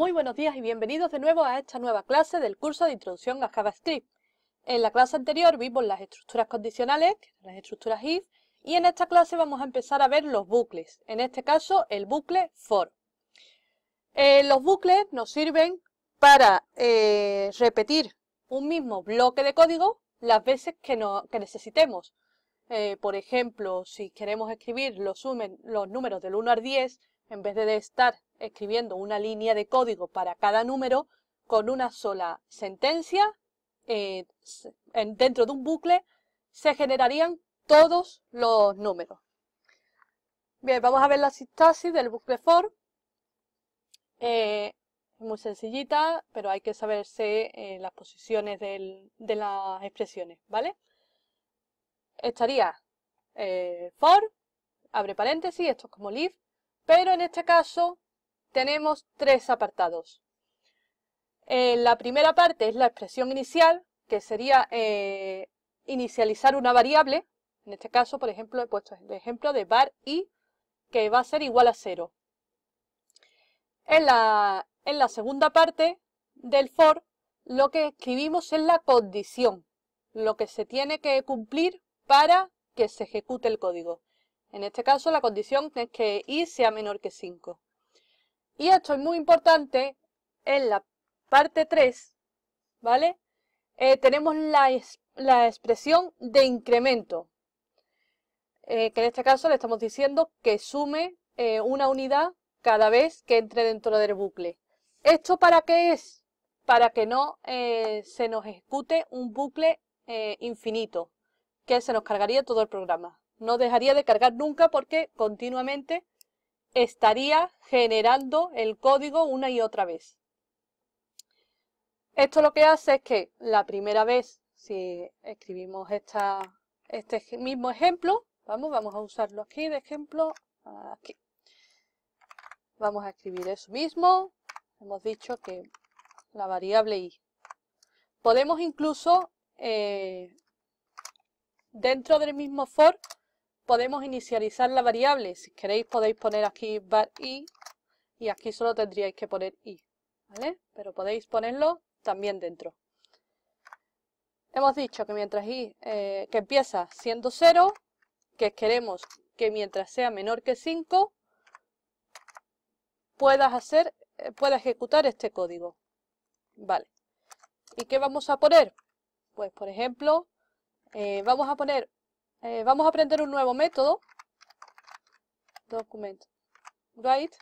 Muy buenos días y bienvenidos de nuevo a esta nueva clase del curso de Introducción a JavaScript. En la clase anterior vimos las estructuras condicionales, las estructuras if, y en esta clase vamos a empezar a ver los bucles, en este caso el bucle for. Eh, los bucles nos sirven para eh, repetir un mismo bloque de código las veces que, necesitemos. Eh, por ejemplo, si queremos escribir los, sumen, los números del 1 al 10, en vez de estar escribiendo una línea de código para cada número con una sola sentencia, eh, dentro de un bucle, se generarían todos los números. Bien, vamos a ver la sintaxis del bucle for. Eh, muy sencillita, pero hay que saberse eh, las posiciones de las expresiones, ¿vale? Estaría eh, for, abre paréntesis, esto es como live pero en este caso tenemos tres apartados. Eh, la primera parte es la expresión inicial, que sería eh, inicializar una variable. En este caso, por ejemplo, he puesto el ejemplo de var i, que va a ser igual a cero. En la, en la segunda parte del for, lo que escribimos es la condición, lo que se tiene que cumplir para que se ejecute el código. En este caso, la condición es que i sea menor que 5. Y esto es muy importante en la parte 3, ¿vale? Eh, tenemos la, la, expresión de incremento, eh, que en este caso le estamos diciendo que sume eh, una unidad cada vez que entre dentro del bucle. ¿Esto para qué es? Para que no se nos ejecute un bucle infinito, que se nos cargaría todo el programa. No dejaría de cargar nunca porque continuamente estaría generando el código una y otra vez. Esto lo que hace es que la primera vez, si escribimos este mismo ejemplo, vamos, vamos a usarlo aquí de ejemplo, aquí. Vamos a escribir eso mismo, hemos dicho que la variable i. Podemos incluso, eh, dentro del mismo for, podemos inicializar la variable. Si queréis podéis poner aquí var i y aquí solo tendríais que poner i, ¿vale? Pero podéis ponerlo también dentro. Hemos dicho que mientras i, eh, que empieza siendo 0, que queremos que mientras sea menor que 5, puedas hacer, eh, pueda ejecutar este código. Vale. ¿Y qué vamos a poner? Pues, por ejemplo, eh, vamos a poner eh, vamos a aprender un nuevo método. documentWrite,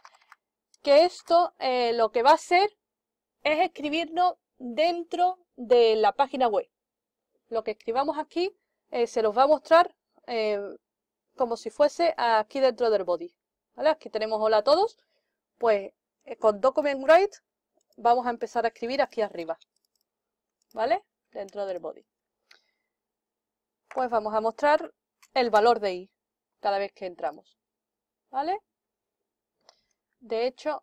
Que esto eh, lo que va a hacer es escribirnos dentro de la página web. Lo que escribamos aquí eh, se los va a mostrar como si fuese aquí dentro del body. Aquí tenemos hola a todos. Pues con documentWrite vamos a empezar a escribir aquí arriba. ¿Vale? Dentro del body pues vamos a mostrar el valor de i cada vez que entramos. ¿Vale? De hecho,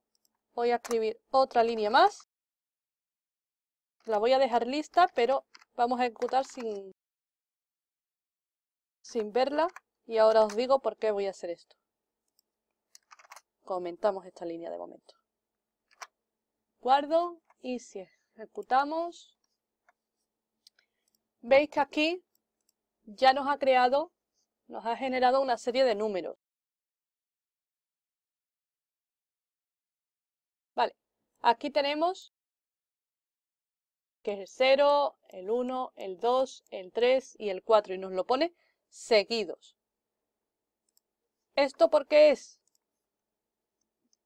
voy a escribir otra línea más. La voy a dejar lista, pero vamos a ejecutar sin, sin verla. Y ahora os digo por qué voy a hacer esto. Comentamos esta línea de momento. Guardo y si ejecutamos, veis que aquí ya nos ha creado, nos ha generado una serie de números. Vale, aquí tenemos que es el 0, el 1, el 2, el 3 y el 4 y nos lo pone seguidos. ¿Esto por qué es?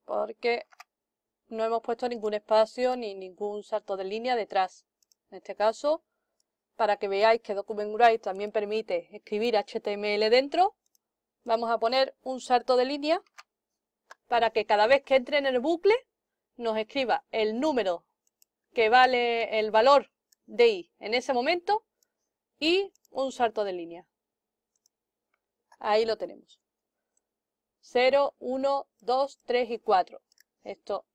Porque no hemos puesto ningún espacio ni ningún salto de línea detrás. En este caso para que veáis que Document Write también permite escribir HTML dentro, vamos a poner un salto de línea para que cada vez que entre en el bucle nos escriba el número que vale el valor de i en ese momento y un salto de línea. Ahí lo tenemos. 0, 1, 2, 3 y 4. Esto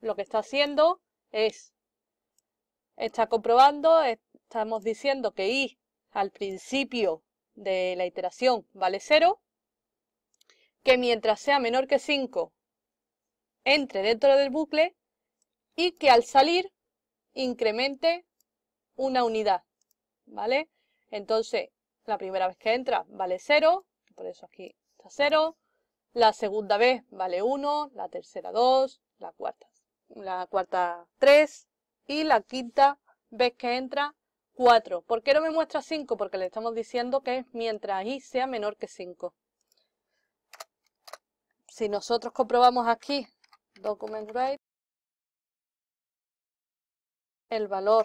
lo que está haciendo es, está comprobando, estamos diciendo que i al principio de la iteración vale 0, que mientras sea menor que 5 entre dentro del bucle y que al salir incremente una unidad, ¿vale? Entonces, la primera vez que entra vale 0, por eso aquí está 0, la segunda vez vale 1, la tercera 2, la cuarta, la cuarta 3 y la quinta vez que entra 4. ¿Por qué no me muestra 5? Porque le estamos diciendo que es mientras i sea menor que 5. Si nosotros comprobamos aquí, document write el valor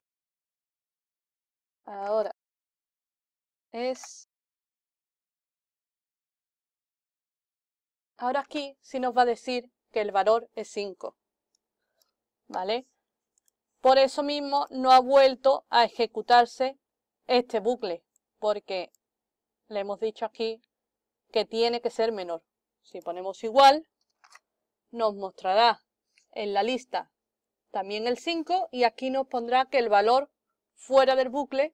ahora es... Ahora aquí sí nos va a decir que el valor es 5. ¿Vale? Por eso mismo no ha vuelto a ejecutarse este bucle, porque le hemos dicho aquí que tiene que ser menor. Si ponemos igual, nos mostrará en la lista también el 5 y aquí nos pondrá que el valor fuera del bucle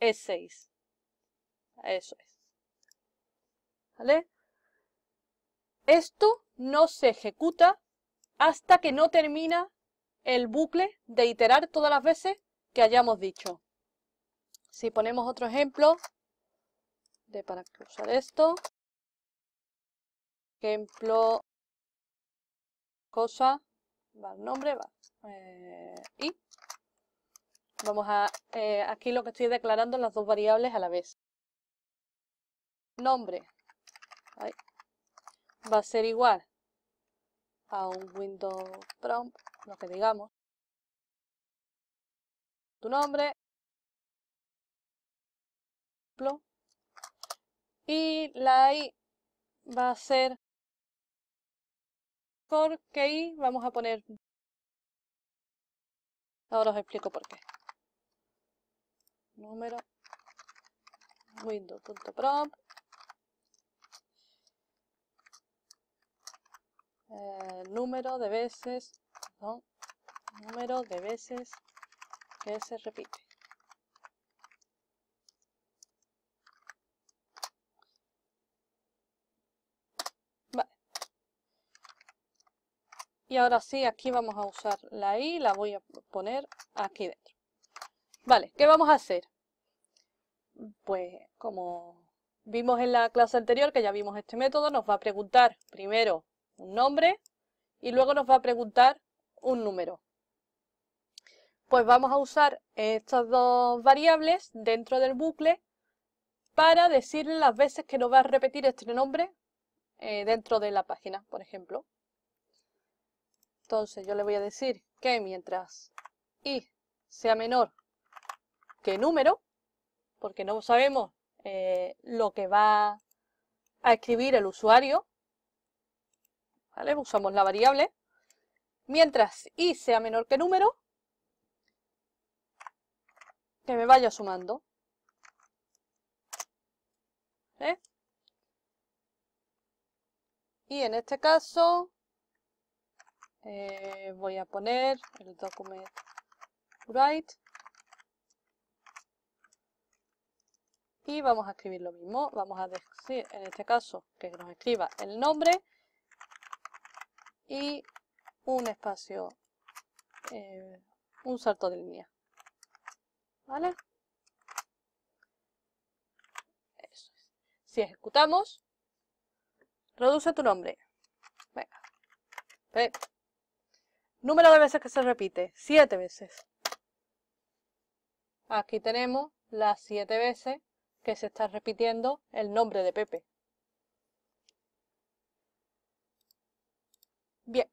es 6. Eso es. ¿Vale? Esto no se ejecuta hasta que no termina el bucle de iterar todas las veces que hayamos dicho. Si ponemos otro ejemplo, de para cruzar esto, ejemplo, cosa, va nombre, va, eh, y vamos a, eh, aquí lo que estoy declarando las dos variables a la vez. Nombre, va a ser igual a un Windows prompt, lo que digamos, tu nombre, y la I va a ser porque key, vamos a poner, ahora os explico por qué, número window.prompt Eh, número de veces, perdón, número de veces que se repite. Vale. Y ahora sí, aquí vamos a usar la I, la voy a poner aquí dentro. Vale, ¿qué vamos a hacer? Pues como vimos en la clase anterior, que ya vimos este método, nos va a preguntar primero un nombre y luego nos va a preguntar un número. Pues vamos a usar estas dos variables dentro del bucle para decirle las veces que nos va a repetir este nombre eh, dentro de la página, por ejemplo. Entonces yo le voy a decir que mientras i sea menor que número, porque no sabemos eh, lo que va a escribir el usuario, Usamos la variable. Mientras i sea menor que número, que me vaya sumando. ¿eh? Y en este caso eh, voy a poner el document write y vamos a escribir lo mismo. Vamos a decir en este caso que nos escriba el nombre y un espacio, eh, un salto de línea. ¿Vale? Eso es. Si ejecutamos, reduce tu nombre. Venga. Número de veces que se repite. Siete veces. Aquí tenemos las siete veces que se está repitiendo el nombre de Pepe. Bien.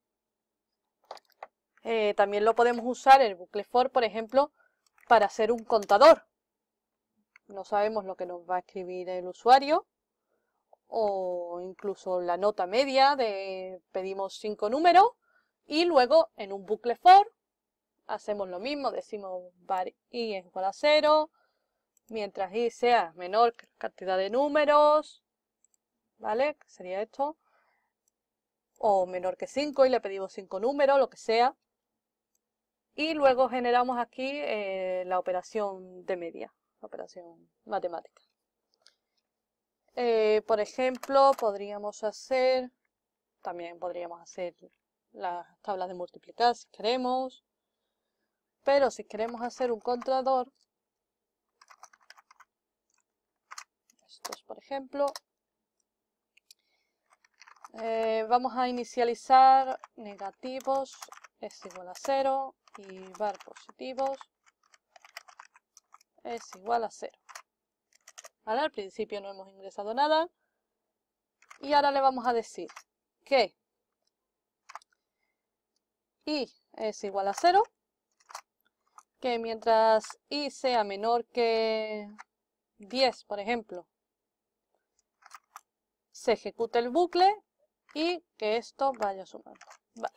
Eh, también lo podemos usar el bucle for, por ejemplo, para hacer un contador. No sabemos lo que nos va a escribir el usuario o incluso la nota media de pedimos cinco números y luego en un bucle for hacemos lo mismo, decimos var i es igual a cero, mientras i sea menor cantidad de números, ¿vale? Sería esto o menor que 5 y le pedimos 5 números, lo que sea. Y luego generamos aquí eh, la operación de media, la operación matemática. Eh, por ejemplo, podríamos hacer, también podríamos hacer las tablas de multiplicar si queremos. Pero si queremos hacer un contador, estos por ejemplo, eh, vamos a inicializar negativos es igual a 0 y bar positivos es igual a 0. al principio no hemos ingresado nada. Y ahora le vamos a decir que i es igual a 0, que mientras i sea menor que 10, por ejemplo, se ejecuta el bucle y que esto vaya sumando. Vale.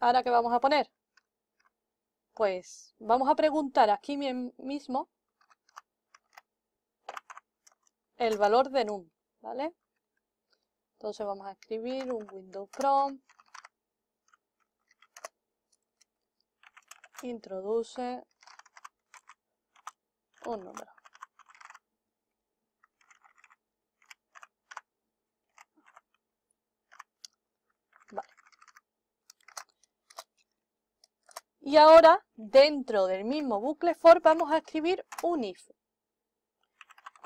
¿Ahora qué vamos a poner? Pues vamos a preguntar aquí mismo el valor de num, ¿vale? Entonces vamos a escribir un window prompt introduce un número. Y ahora, dentro del mismo bucle for, vamos a escribir un if.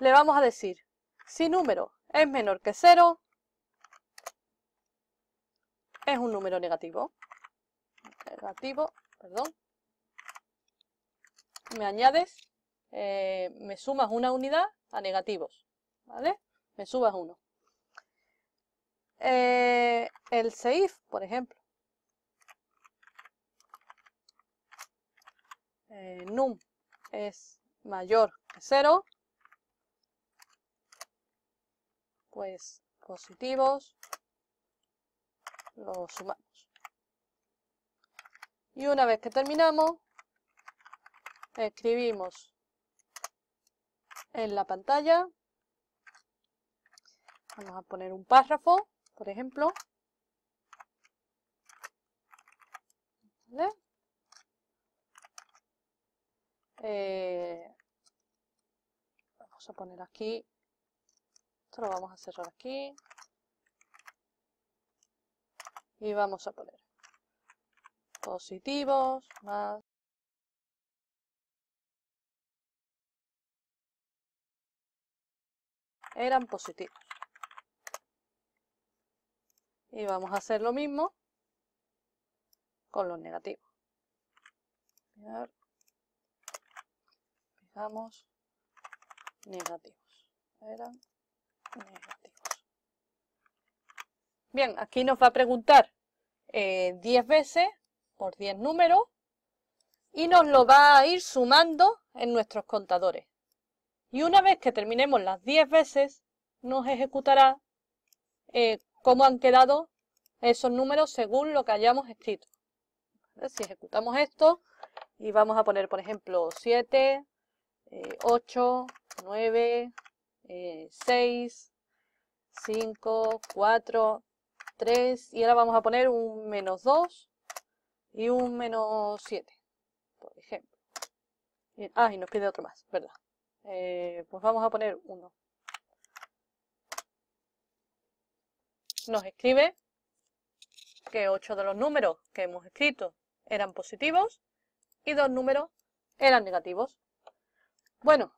Le vamos a decir, si número es menor que 0, es un número negativo. Negativo, perdón. Me añades, eh, me sumas una unidad a negativos, ¿vale? Me subas uno. Eh, el SEIF, por ejemplo, Eh, num es mayor que cero, pues positivos los sumamos. Y una vez que terminamos, escribimos en la pantalla, vamos a poner un párrafo, por ejemplo, eh, vamos a poner aquí. Esto lo vamos a cerrar aquí. Y vamos a poner positivos más eran positivos. Y vamos a hacer lo mismo con los negativos negativos. Bien, aquí nos va a preguntar 10 eh, veces por 10 números y nos lo va a ir sumando en nuestros contadores. Y una vez que terminemos las 10 veces, nos ejecutará eh, cómo han quedado esos números según lo que hayamos escrito. Si ejecutamos esto y vamos a poner, por ejemplo, 7, 8, 9, 6, 5, 4, 3 y ahora vamos a poner un menos 2 y un menos 7, por ejemplo. Ah, y nos pide otro más, ¿verdad? Eh, pues vamos a poner 1. Nos escribe que 8 de los números que hemos escrito eran positivos y dos números eran negativos. Bueno,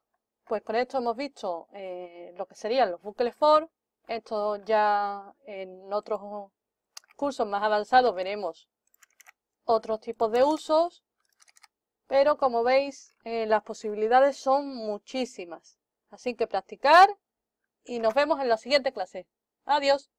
pues con esto hemos visto eh, lo que serían los bucles for. Esto ya en otros cursos más avanzados veremos otros tipos de usos. Pero como veis, eh, las posibilidades son muchísimas. Así que practicar y nos vemos en la siguiente clase. Adiós.